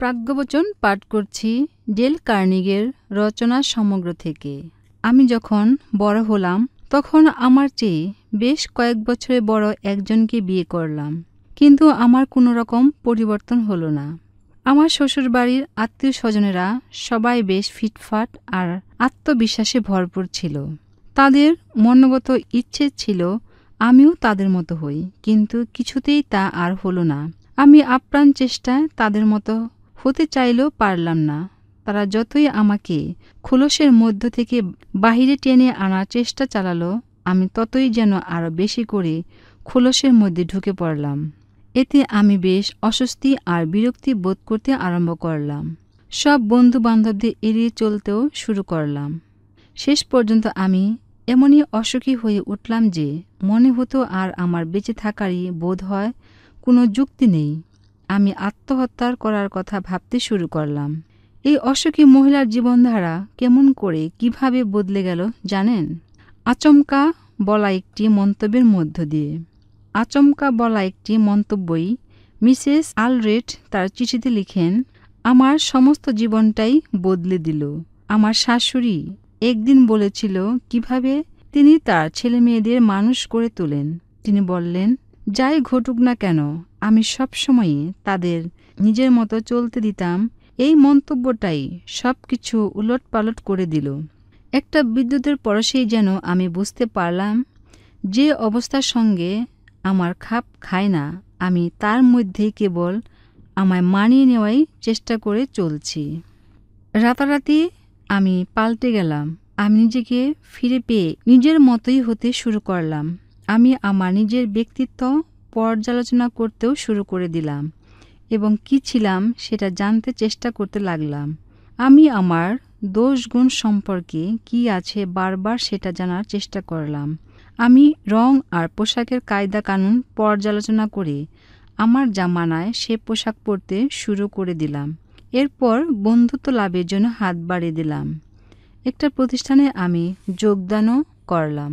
প্রাজ্ঞবচন পাঠ করছি ডেল কার্নিগের রচনা সমগ্র থেকে আমি যখন বড় হলাম তখন আমার চেয়ে বেশ কয়েক বছরে বড় একজনকে বিয়ে করলাম কিন্তু আমার কোনো রকম পরিবর্তন হলো না আমার শ্বশুরবাড়ির আত্মীয় স্বজনেরা সবাই বেশ ফিটফাট আর আত্মবিশ্বাসে ভরপুর ছিল তাদের মনগত ইচ্ছে ছিল আমিও তাদের মতো হই কিন্তু কিছুতেই তা আর হলো না আমি আপ্রাণ চেষ্টায় তাদের মতো হতে চাইলেও পারলাম না তারা যতই আমাকে খোলসের মধ্য থেকে বাহিরে টেনে আনার চেষ্টা চালালো আমি ততই যেন আরও বেশি করে খোলসের মধ্যে ঢুকে পড়লাম এতে আমি বেশ অস্বস্তি আর বিরক্তি বোধ করতে আরম্ভ করলাম সব বন্ধু বান্ধবদের এড়িয়ে চলতেও শুরু করলাম শেষ পর্যন্ত আমি এমনই অসুখী হয়ে উঠলাম যে মনে হতো আর আমার বেঁচে থাকারই বোধ হয় কোনো যুক্তি নেই আমি আত্মহত্যার করার কথা ভাবতে শুরু করলাম এই অসুখী মহিলার জীবনধারা কেমন করে কিভাবে বদলে গেল জানেন আচমকা বলা একটি মন্তব্যের মধ্য দিয়ে আচমকা বলা একটি মন্তব্যই মিসেস আলরেট তার চিঠিতে লিখেন আমার সমস্ত জীবনটাই বদলে দিল আমার শাশুড়ি একদিন বলেছিল কিভাবে তিনি তার ছেলে মেয়েদের মানুষ করে তোলেন তিনি বললেন যাই ঘটুক না কেন আমি সবসময়ই তাদের নিজের মতো চলতে দিতাম এই মন্তব্যটাই সব কিছু উলটপালট করে দিল একটা বিদ্যুতের পরশেই যেন আমি বুঝতে পারলাম যে অবস্থার সঙ্গে আমার খাপ খায় না আমি তার মধ্যেই কেবল আমায় মানিয়ে নেওয়াই চেষ্টা করে চলছি রাতারাতি আমি পাল্টে গেলাম আমি নিজেকে ফিরে পেয়ে নিজের মতোই হতে শুরু করলাম আমি আমার নিজের ব্যক্তিত্ব পর্যালোচনা করতেও শুরু করে দিলাম এবং কি ছিলাম সেটা জানতে চেষ্টা করতে লাগলাম আমি আমার দোষগুণ সম্পর্কে কি আছে বারবার সেটা জানার চেষ্টা করলাম আমি রং আর পোশাকের কায়দা কানুন পর্যালোচনা করে আমার জামানায় সে পোশাক পরতে শুরু করে দিলাম এরপর বন্ধুত্ব লাভের জন্য হাত বাড়িয়ে দিলাম একটা প্রতিষ্ঠানে আমি যোগদানও করলাম